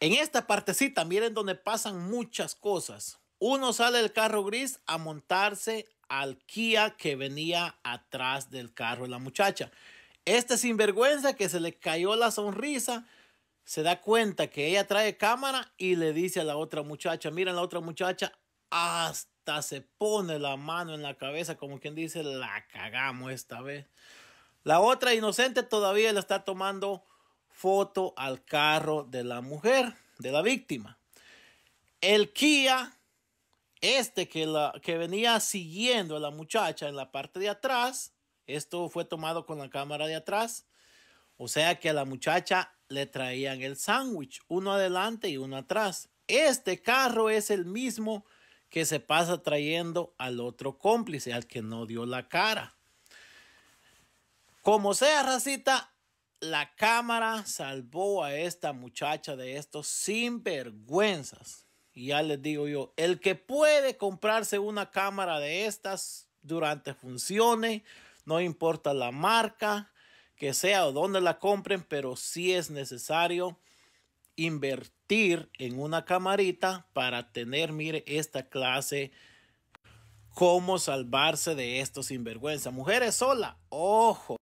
En esta partecita, miren donde pasan muchas cosas. Uno sale del carro gris a montarse al Kia que venía atrás del carro de la muchacha. Esta sinvergüenza que se le cayó la sonrisa, se da cuenta que ella trae cámara y le dice a la otra muchacha, miren la otra muchacha, hasta se pone la mano en la cabeza como quien dice, la cagamos esta vez. La otra inocente todavía la está tomando foto al carro de la mujer, de la víctima. El Kia, este que, la, que venía siguiendo a la muchacha en la parte de atrás, esto fue tomado con la cámara de atrás, o sea que a la muchacha le traían el sándwich, uno adelante y uno atrás. Este carro es el mismo que se pasa trayendo al otro cómplice, al que no dio la cara. Como sea, racita, la cámara salvó a esta muchacha de estos sinvergüenzas. Y ya les digo yo, el que puede comprarse una cámara de estas durante funciones, no importa la marca, que sea o dónde la compren, pero sí es necesario invertir en una camarita para tener, mire, esta clase cómo salvarse de estos sinvergüenza. Mujeres sola, ojo.